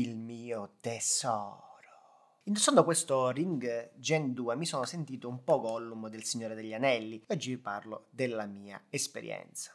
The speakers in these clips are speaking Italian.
il mio tesoro. Indossando questo ring Gen 2 mi sono sentito un po' Gollum del Signore degli Anelli. Oggi vi parlo della mia esperienza.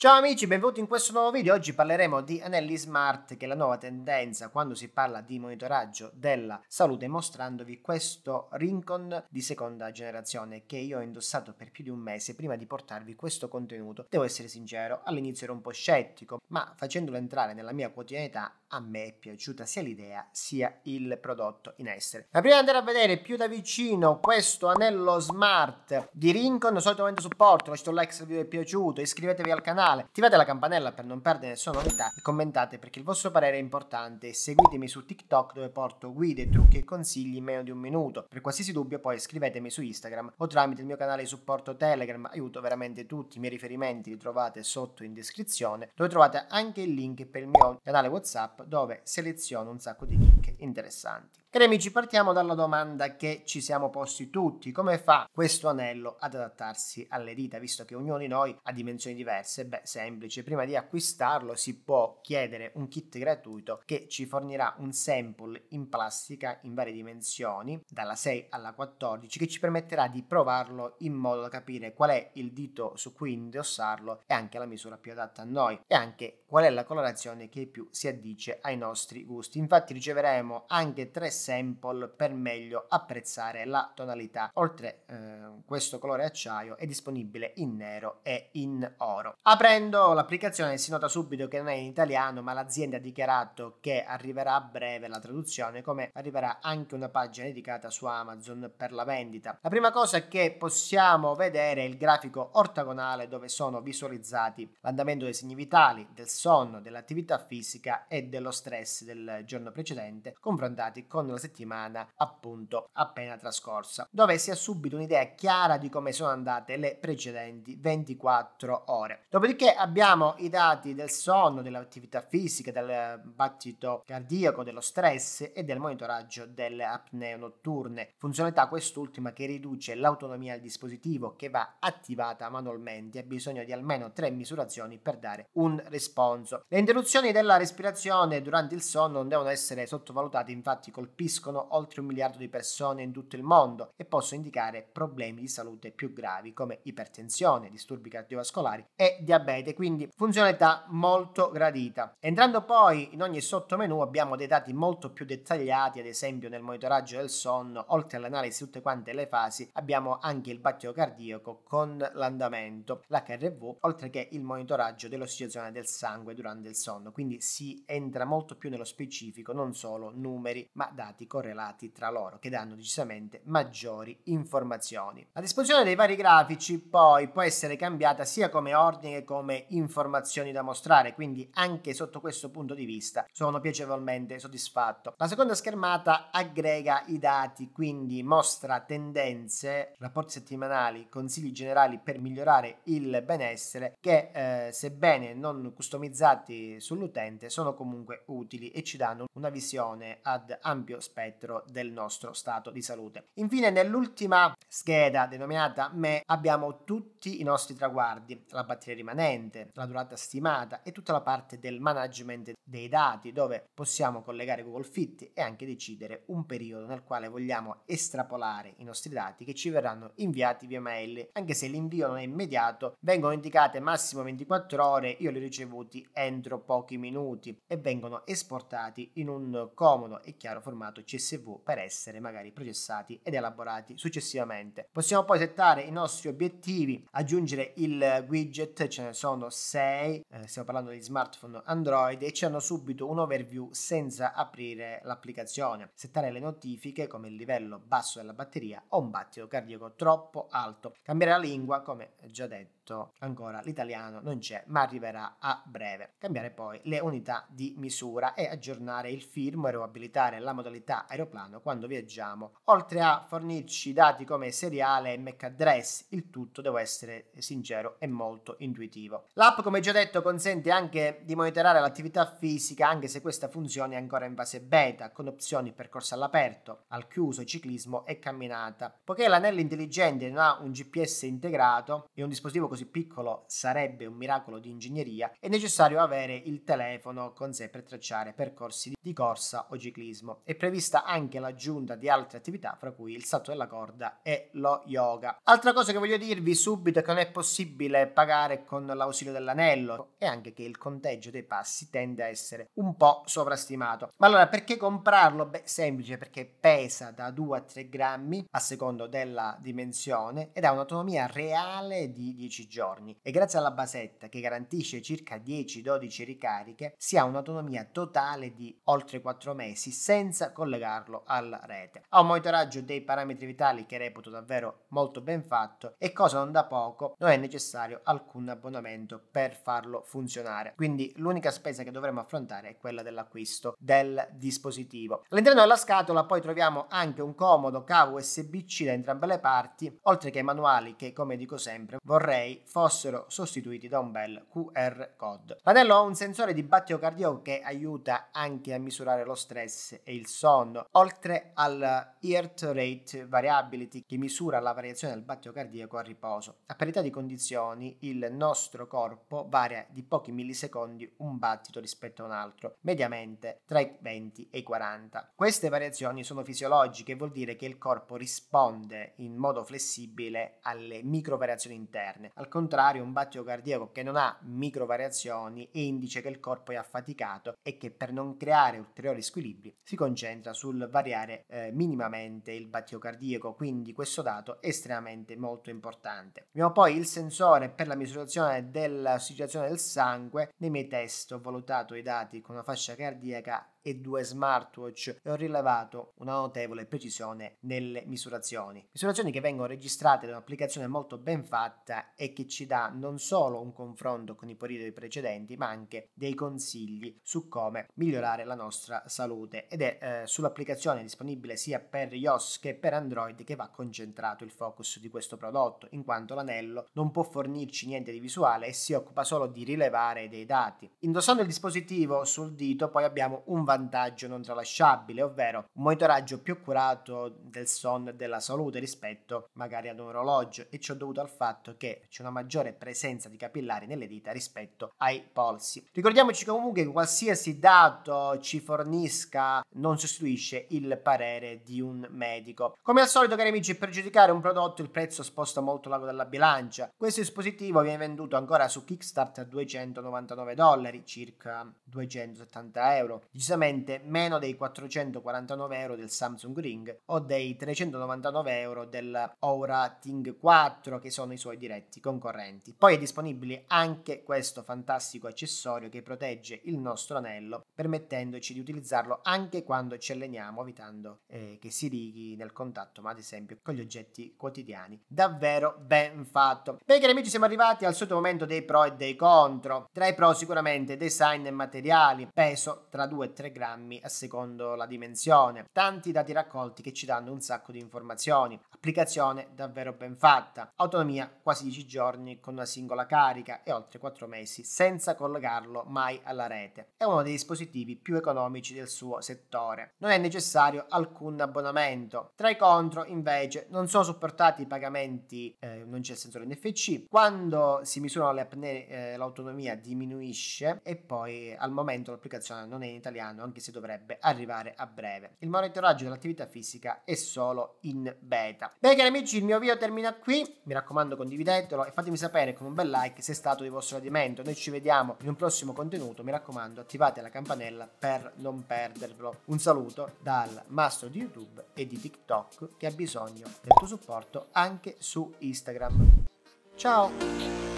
Ciao amici, benvenuti in questo nuovo video. Oggi parleremo di anelli smart, che è la nuova tendenza quando si parla di monitoraggio della salute, mostrandovi questo Rincon di seconda generazione che io ho indossato per più di un mese prima di portarvi questo contenuto. Devo essere sincero, all'inizio ero un po' scettico, ma facendolo entrare nella mia quotidianità a me è piaciuta sia l'idea sia il prodotto in essere. Ma prima di andare a vedere più da vicino questo anello smart di Rincon, solitamente supporto, lasciate un like se il vi è piaciuto, iscrivetevi al canale, attivate la campanella per non perdere nessuna novità e commentate perché il vostro parere è importante. Seguitemi su TikTok dove porto guide, trucchi e consigli in meno di un minuto. Per qualsiasi dubbio poi iscrivetemi su Instagram o tramite il mio canale di supporto Telegram, aiuto veramente tutti, i miei riferimenti li trovate sotto in descrizione dove trovate anche il link per il mio canale WhatsApp dove seleziono un sacco di link interessanti. Cari amici, partiamo dalla domanda che ci siamo posti tutti. Come fa questo anello ad adattarsi alle dita, visto che ognuno di noi ha dimensioni diverse? Beh, semplice. Prima di acquistarlo si può chiedere un kit gratuito che ci fornirà un sample in plastica in varie dimensioni, dalla 6 alla 14, che ci permetterà di provarlo in modo da capire qual è il dito su cui indossarlo e anche la misura più adatta a noi e anche qual è la colorazione che più si addice ai nostri gusti. Infatti riceveremo anche tre sample per meglio apprezzare la tonalità. Oltre eh, questo colore acciaio è disponibile in nero e in oro. Aprendo l'applicazione si nota subito che non è in italiano ma l'azienda ha dichiarato che arriverà a breve la traduzione come arriverà anche una pagina dedicata su Amazon per la vendita. La prima cosa è che possiamo vedere il grafico ortogonale dove sono visualizzati l'andamento dei segni vitali, del sonno, dell'attività fisica e dello stress del giorno precedente confrontati con con la settimana appunto appena trascorsa, dove si ha subito un'idea chiara di come sono andate le precedenti 24 ore. Dopodiché abbiamo i dati del sonno, dell'attività fisica, del battito cardiaco, dello stress e del monitoraggio delle apnee notturne, funzionalità quest'ultima che riduce l'autonomia del dispositivo che va attivata manualmente, ha bisogno di almeno tre misurazioni per dare un responso. Le interruzioni della respirazione durante il sonno non devono essere sottovalutate, infatti col colpiscono oltre un miliardo di persone in tutto il mondo e possono indicare problemi di salute più gravi come ipertensione, disturbi cardiovascolari e diabete, quindi funzionalità molto gradita. Entrando poi in ogni sottomenu abbiamo dei dati molto più dettagliati, ad esempio nel monitoraggio del sonno, oltre all'analisi di tutte quante le fasi, abbiamo anche il battito cardiaco con l'andamento, l'HRV, oltre che il monitoraggio dell'ossigenazione del sangue durante il sonno, quindi si entra molto più nello specifico, non solo numeri, ma dati dati correlati tra loro, che danno decisamente maggiori informazioni. La disposizione dei vari grafici poi può essere cambiata sia come ordine che come informazioni da mostrare, quindi anche sotto questo punto di vista sono piacevolmente soddisfatto. La seconda schermata aggrega i dati, quindi mostra tendenze, rapporti settimanali, consigli generali per migliorare il benessere che eh, sebbene non customizzati sull'utente sono comunque utili e ci danno una visione ad ampio ampio spettro del nostro stato di salute. Infine, nell'ultima scheda denominata ME abbiamo tutti i nostri traguardi, la batteria rimanente, la durata stimata e tutta la parte del management dei dati dove possiamo collegare Google Fit e anche decidere un periodo nel quale vogliamo estrapolare i nostri dati che ci verranno inviati via mail. Anche se l'invio non è immediato, vengono indicate massimo 24 ore, io li ho ricevuti entro pochi minuti e vengono esportati in un comodo e chiaro formato chiamato CSV per essere magari processati ed elaborati successivamente. Possiamo poi settare i nostri obiettivi, aggiungere il widget, ce ne sono 6, eh, stiamo parlando di smartphone Android e ci hanno subito un overview senza aprire l'applicazione. Settare le notifiche come il livello basso della batteria o un battito cardiaco troppo alto. Cambiare la lingua come già detto certo ancora l'italiano non c'è, ma arriverà a breve. Cambiare poi le unità di misura e aggiornare il firmware o abilitare la modalità aeroplano quando viaggiamo. Oltre a fornirci dati come seriale e MAC address, il tutto devo essere sincero è molto intuitivo. L'app come già detto consente anche di monitorare l'attività fisica anche se questa funzione è ancora in fase beta con opzioni percorso all'aperto, al chiuso, ciclismo e camminata. Poiché l'anello intelligente non ha un GPS integrato e un dispositivo così così piccolo sarebbe un miracolo di ingegneria, è necessario avere il telefono con sé per tracciare percorsi di corsa o ciclismo. È prevista anche l'aggiunta di altre attività, fra cui il salto della corda e lo yoga. Altra cosa che voglio dirvi subito è che non è possibile pagare con l'ausilio dell'anello e anche che il conteggio dei passi tende a essere un po' sovrastimato. Ma allora perché comprarlo? Beh, semplice perché pesa da 2 a 3 grammi a secondo della dimensione ed ha un'autonomia reale di 10 giorni e grazie alla basetta che garantisce circa 10-12 ricariche si ha un'autonomia totale di oltre 4 mesi senza collegarlo alla rete. Ha un monitoraggio dei parametri vitali che reputo davvero molto ben fatto e cosa non da poco non è necessario alcun abbonamento per farlo funzionare. Quindi l'unica spesa che dovremo affrontare è quella dell'acquisto del dispositivo. All'interno della scatola poi troviamo anche un comodo cavo USB-C da entrambe le parti, oltre che manuali che come dico sempre vorrei fossero sostituiti da un bel QR code. L'anello ha un sensore di battito cardiaco che aiuta anche a misurare lo stress e il sonno, oltre al Heart Rate Variability che misura la variazione del battito cardiaco a riposo. A parità di condizioni il nostro corpo varia di pochi millisecondi un battito rispetto a un altro, mediamente tra i 20 e i 40. Queste variazioni sono fisiologiche, vuol dire che il corpo risponde in modo flessibile alle micro variazioni interne. Al contrario, un battito cardiaco che non ha microvariazioni è indice che il corpo è affaticato e che per non creare ulteriori squilibri si concentra sul variare eh, minimamente il battito cardiaco, quindi questo dato è estremamente molto importante. Abbiamo poi il sensore per la misurazione della situazione del sangue, nei miei test ho valutato i dati con una fascia cardiaca e due smartwatch e ho rilevato una notevole precisione nelle misurazioni. Misurazioni che vengono registrate da un'applicazione molto ben fatta e che ci dà non solo un confronto con i periodi precedenti, ma anche dei consigli su come migliorare la nostra salute. Ed è eh, sull'applicazione disponibile sia per iOS che per Android che va concentrato il focus di questo prodotto, in quanto l'anello non può fornirci niente di visuale e si occupa solo di rilevare dei dati. Indossando il dispositivo sul dito poi abbiamo un vantaggio vantaggio non tralasciabile, ovvero un monitoraggio più accurato del sonno e della salute rispetto magari ad un orologio e ciò dovuto al fatto che c'è una maggiore presenza di capillari nelle dita rispetto ai polsi. Ricordiamoci comunque che qualsiasi dato ci fornisca non sostituisce il parere di un medico. Come al solito cari amici per giudicare un prodotto il prezzo sposta molto l'ago della bilancia. Questo dispositivo viene venduto ancora su Kickstart a 299 dollari, circa 270 euro. Decisamente sostanzialmente meno dei 449 euro del Samsung Ring o dei 399 euro del Aura Ting 4 che sono i suoi diretti concorrenti. Poi è disponibile anche questo fantastico accessorio che protegge il nostro anello permettendoci di utilizzarlo anche quando ci alleniamo evitando eh, che si righi nel contatto ma ad esempio con gli oggetti quotidiani. Davvero ben fatto. Bene cari amici siamo arrivati al solito momento dei pro e dei contro. Tra i pro sicuramente design e materiali, peso tra 2 e 3 3 grammi a secondo la dimensione. Tanti dati raccolti che ci danno un sacco di informazioni. Applicazione davvero ben fatta. Autonomia quasi 10 giorni con una singola carica e oltre 4 mesi senza collegarlo mai alla rete. È uno dei dispositivi più economici del suo settore. Non è necessario alcun abbonamento. Tra i contro, invece, non sono supportati i pagamenti, eh, non c'è il sensore NFC. Quando si misurano le apnee, eh, l'autonomia diminuisce e poi eh, al momento l'applicazione non è in italiano quest'anno, anche se dovrebbe arrivare a breve. Il monitoraggio dell'attività fisica è solo in beta. Bene cari amici, il mio video termina qui, mi raccomando condividetelo e fatemi sapere con un bel like se è stato di vostro gradimento. Noi ci vediamo in un prossimo contenuto, mi raccomando attivate la campanella per non perderlo. Un saluto dal mastro di YouTube e di TikTok che ha bisogno del tuo supporto anche su Instagram. Ciao!